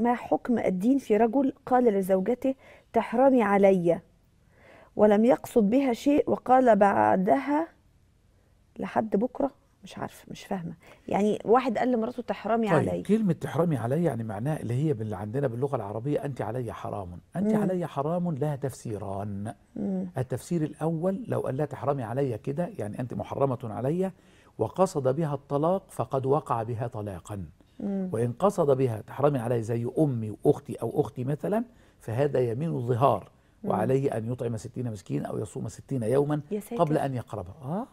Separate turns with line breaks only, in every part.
ما حكم الدين في رجل قال لزوجته تحرمي علي ولم يقصد بها شيء وقال بعدها لحد بكره مش عارفه مش فاهمه يعني واحد قال لمراته تحرمي طيب علي كلمه تحرمي علي يعني معناها اللي هي باللي عندنا باللغه العربيه انت علي حرام انت مم. علي حرام لها تفسيران مم. التفسير الاول لو قال لها تحرمي علي كده يعني انت محرمه علي وقصد بها الطلاق فقد وقع بها طلاقا وإن قصد بها تحرمي علي زي أمي وأختي أو أختي مثلا فهذا يمين الظهار وعليه أن يطعم ستين مسكين أو يصوم ستين يوما قبل أن يقربها آه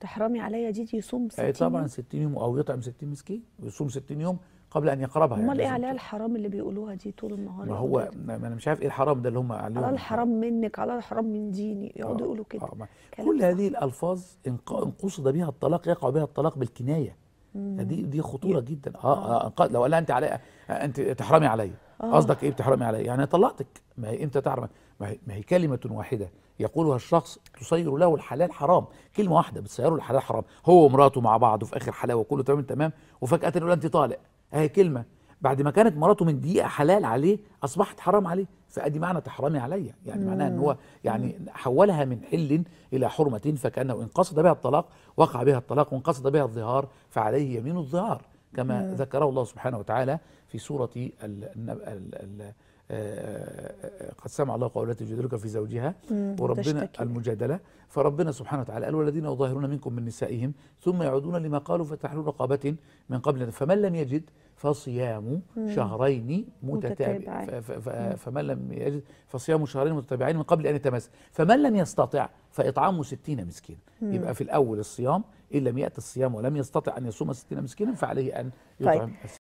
تحرمي عليا دي يصوم 60 أي طبعا 60 يوم او يطعم 60 مسكين ويصوم 60 يوم قبل ان يقربها يعني امال يعني ايه عليها الحرام اللي بيقولوها دي طول النهار ما هو ما انا مش عارف ايه الحرام ده اللي هم عليهم على الحرام منك على الحرام من ديني يقعدوا آه. يقولوا كده آه. كل هذه الالفاظ ان قصد بها الطلاق يقع بها الطلاق بالكنايه دي دي خطوره جدا اه, آه. آه، لو قال لها انت علي انت تحرمي عليا آه. قصدك ايه بتحرمي عليا يعني طلقتك ما هي امتى تعرف ما هي كلمه واحده يقولها الشخص تسير له الحلال حرام كلمه واحده بتسيره الحلال حرام هو ومراته مع بعض وفي اخر حلاوه كله تمام تمام وفجاه يقول انت طالق اهي كلمه بعد ما كانت مراته من دقيقه حلال عليه اصبحت حرام عليه فادي معنى تحرمي عليا يعني معناها ان هو يعني حولها من حل الى حرمه فكانه ان قصد بها الطلاق وقع بها الطلاق وان قصد بها الظهار فعليه يمين الظهار كما ذكره الله سبحانه وتعالى في سوره آه، قد سمع الله قولها تجادلك في زوجها وربنا تشتكي. المجادله فربنا سبحانه وتعالى قال والذين يظاهرون منكم من نسائهم ثم يعودون لما قالوا فتحلوا رقبه من قبل فمن لم يجد فصيام شهرين متتابعين فمن لم يجد فصيام شهرين متتابعين من قبل ان يتمس فمن لم يستطع فاطعام 60 مسكين مم. يبقى في الاول الصيام ان لم ياتي الصيام ولم يستطع ان يصوم 60 مسكينا فعليه ان طيب. يطعم طيب.